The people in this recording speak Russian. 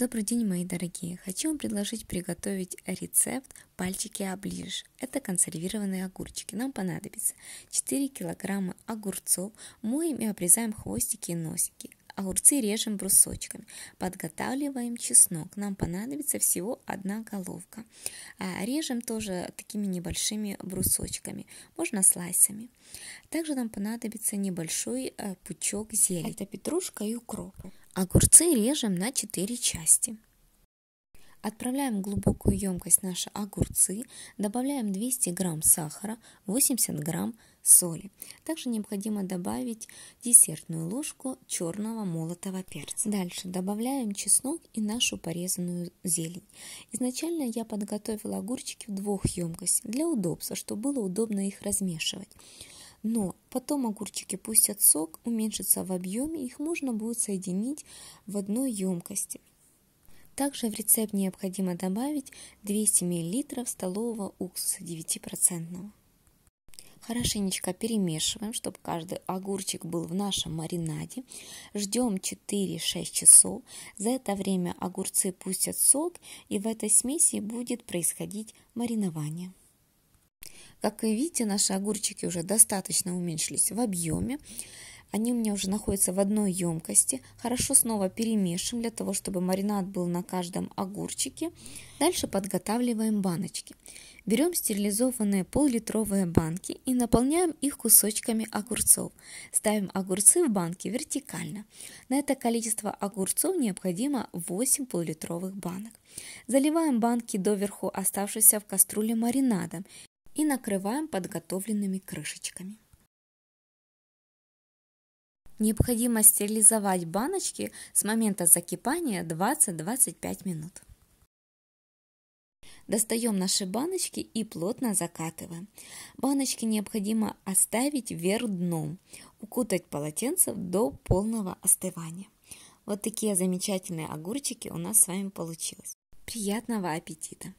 Добрый день, мои дорогие! Хочу вам предложить приготовить рецепт «Пальчики оближешь». Это консервированные огурчики. Нам понадобится 4 килограмма огурцов. Моем и обрезаем хвостики и носики. Огурцы режем брусочками. Подготавливаем чеснок. Нам понадобится всего одна головка. А, режем тоже такими небольшими брусочками. Можно слайсами. Также нам понадобится небольшой э, пучок зелени. Это петрушка и укроп. Огурцы режем на 4 части. Отправляем в глубокую емкость наши огурцы, добавляем 200 грамм сахара, 80 грамм соли. Также необходимо добавить десертную ложку черного молотого перца. Дальше добавляем чеснок и нашу порезанную зелень. Изначально я подготовила огурчики в двух емкостях для удобства, чтобы было удобно их размешивать. Но потом огурчики пустят сок, уменьшится в объеме, их можно будет соединить в одной емкости. Также в рецепт необходимо добавить 200 мл столового уксуса 9%. Хорошенечко перемешиваем, чтобы каждый огурчик был в нашем маринаде. Ждем 4-6 часов. За это время огурцы пустят сок, и в этой смеси будет происходить маринование. Как и видите, наши огурчики уже достаточно уменьшились в объеме. Они у меня уже находятся в одной емкости. Хорошо снова перемешиваем для того, чтобы маринад был на каждом огурчике. Дальше подготавливаем баночки. Берем стерилизованные пол-литровые банки и наполняем их кусочками огурцов. Ставим огурцы в банки вертикально. На это количество огурцов необходимо 8 пол-литровых банок. Заливаем банки доверху оставшейся в кастрюле маринадом и накрываем подготовленными крышечками. Необходимо стерилизовать баночки с момента закипания 20-25 минут. Достаем наши баночки и плотно закатываем. Баночки необходимо оставить вверх дном, укутать полотенцем до полного остывания. Вот такие замечательные огурчики у нас с вами получилось. Приятного аппетита!